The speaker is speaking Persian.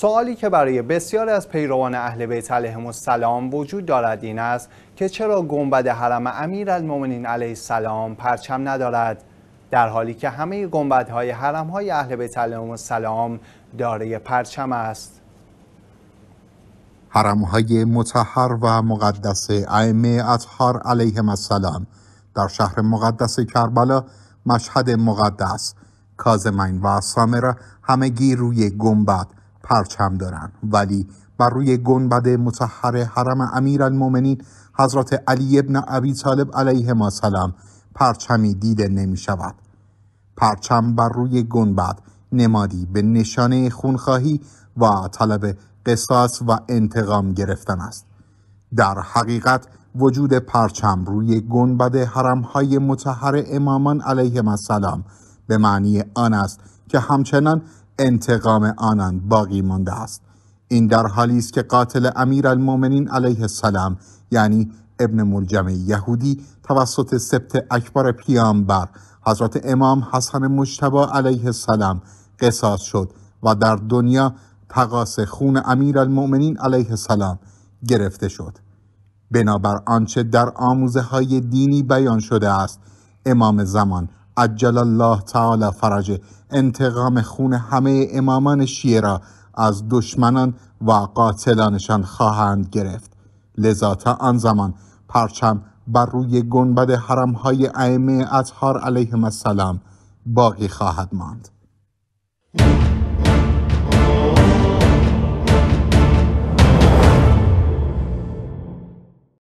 سوالی که برای بسیاری از پیروان اهل بیت علیهم السلام وجود دارد این است که چرا گنبد حرم امیرالمومنین علیه السلام پرچم ندارد در حالی که همه گنبدهای حرمهای اهل بیت علیهم السلام دارای پرچم است های متحر و مقدس ائمه اطهار علیهم السلام در شهر مقدس کربلا مشهد مقدس کازمین و سامره همگی روی گنبد پرچم دارند ولی بر روی گنبد متحر حرم امیرالمؤمنین حضرت علی ابن ابی طالب علیه ما سلام پرچمی دیده نمی شود پرچم بر روی گنبد نمادی به نشانه خونخواهی و طلب قصاص و انتقام گرفتن است در حقیقت وجود پرچم روی گنبد های متحر امامان ما السلام به معنی آن است که همچنان انتقام آنان باقی مانده است این در حالی است که قاتل امیرالمؤمنین علیه السلام یعنی ابن ملجم یهودی توسط سبت اکبر پیامبر حضرت امام حسن مجتبا علیه السلام قصاص شد و در دنیا تقاس خون امیرالمؤمنین علیه السلام گرفته شد بنابر آنچه در آموزه های دینی بیان شده است امام زمان عجل الله تعالی فرجه انتقام خون همه امامان شیعه را از دشمنان و قاتلانشان خواهند گرفت لذا تا آن زمان پرچم بر روی گنبد های ائمه اطهار علیهم السلام باقی خواهد ماند